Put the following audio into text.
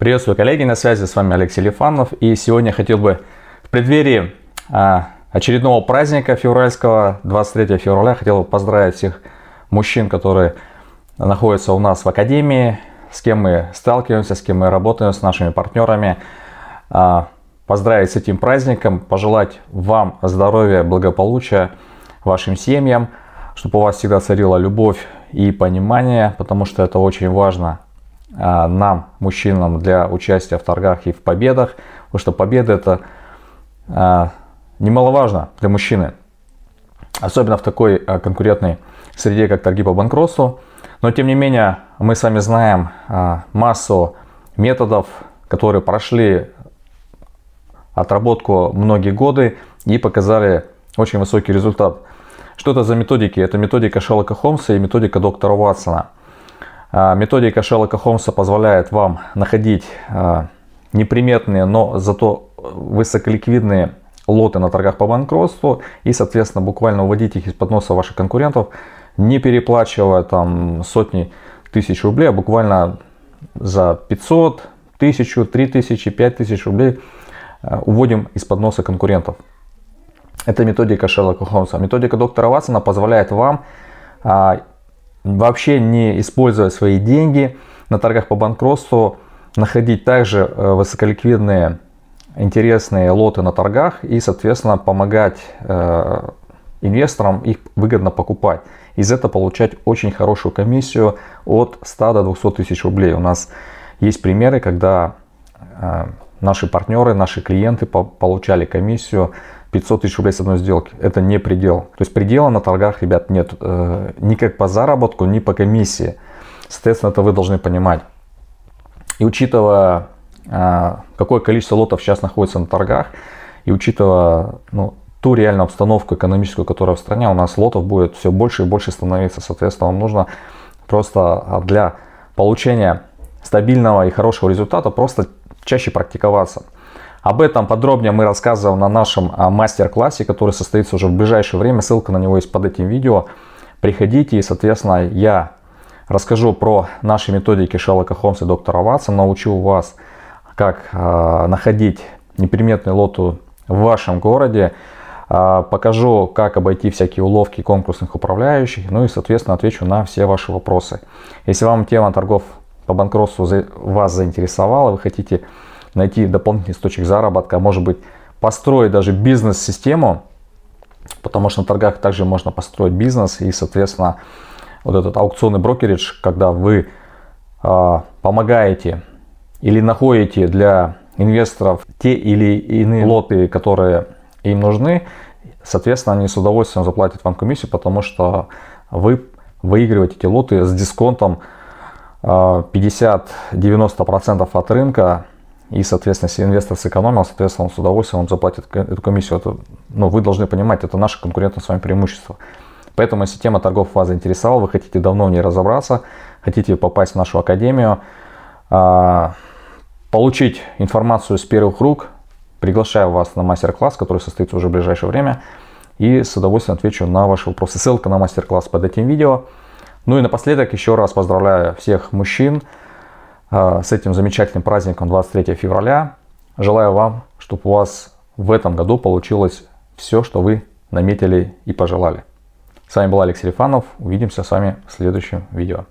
Приветствую, коллеги, на связи с вами Алексей Лифанов. И сегодня хотел бы в преддверии а, очередного праздника февральского, 23 февраля, хотел бы поздравить всех мужчин, которые находятся у нас в Академии, с кем мы сталкиваемся, с кем мы работаем, с нашими партнерами. А, поздравить с этим праздником, пожелать вам здоровья, благополучия, вашим семьям, чтобы у вас всегда царила любовь и понимание, потому что это очень важно а, нам, мужчинам, для участия в торгах и в победах. Потому что победа это а, немаловажно для мужчины. Особенно в такой а, конкурентной среде, как торги по банкротству. Но тем не менее, мы с вами знаем массу методов, которые прошли отработку многие годы и показали очень высокий результат. Что это за методики? Это методика Шерлока Холмса и методика доктора Ватсона – а, методика Шерлока Холмса позволяет вам находить а, неприметные, но зато высоколиквидные лоты на торгах по банкротству и, соответственно, буквально уводить их из-под носа ваших конкурентов, не переплачивая там сотни тысяч рублей, а буквально за 500, 1000, 3000, 5000 рублей а, уводим из-под носа конкурентов. Это методика Шерлока Холмса. Методика доктора Ватсона позволяет вам вообще не используя свои деньги на торгах по банкротству, находить также э, высоколиквидные интересные лоты на торгах и, соответственно, помогать э, инвесторам их выгодно покупать. Из этого получать очень хорошую комиссию от 100 до 200 тысяч рублей. У нас есть примеры, когда э, наши партнеры, наши клиенты получали комиссию 500 тысяч рублей с одной сделки. Это не предел. То есть предела на торгах, ребят, нет. Э, ни как по заработку, ни по комиссии. Соответственно, это вы должны понимать. И учитывая, э, какое количество лотов сейчас находится на торгах, и учитывая ну, ту реальную обстановку экономическую, которая в стране, у нас лотов будет все больше и больше становиться. Соответственно, вам нужно просто а, для получения стабильного и хорошего результата просто чаще практиковаться. Об этом подробнее мы рассказывал на нашем а, мастер-классе, который состоится уже в ближайшее время. Ссылка на него есть под этим видео. Приходите и, соответственно, я расскажу про наши методики Шерлока Холмса и доктора Ватса, научу вас, как э, находить неприметную лоту в вашем городе, э, покажу, как обойти всякие уловки конкурсных управляющих, ну и, соответственно, отвечу на все ваши вопросы. Если вам тема торгов по банкротству вас заинтересовала, вы хотите найти дополнительный источник заработка, а может быть, построить даже бизнес-систему, потому что на торгах также можно построить бизнес и, соответственно, вот этот аукционный брокеридж, когда вы э, помогаете или находите для инвесторов те или иные лоты, которые им нужны, соответственно, они с удовольствием заплатят вам комиссию, потому что вы выигрываете эти лоты с дисконтом 50-90% а, от рынка, и, соответственно, если инвестор сэкономил, соответственно, он с удовольствием он заплатит эту комиссию. Это, ну, вы должны понимать, это наше конкурентное с вами преимущество. Поэтому, если тема торгов вас заинтересовала, вы хотите давно в ней разобраться, хотите попасть в нашу академию, а, получить информацию с первых рук, приглашаю вас на мастер-класс, который состоится уже в ближайшее время. И с удовольствием отвечу на ваши вопросы. Ссылка на мастер-класс под этим видео. Ну и напоследок еще раз поздравляю всех мужчин, а, с этим замечательным праздником 23 февраля. Желаю вам, чтобы у вас в этом году получилось все, что вы наметили и пожелали. С вами был Алексей Селифанов. Увидимся с вами в следующем видео.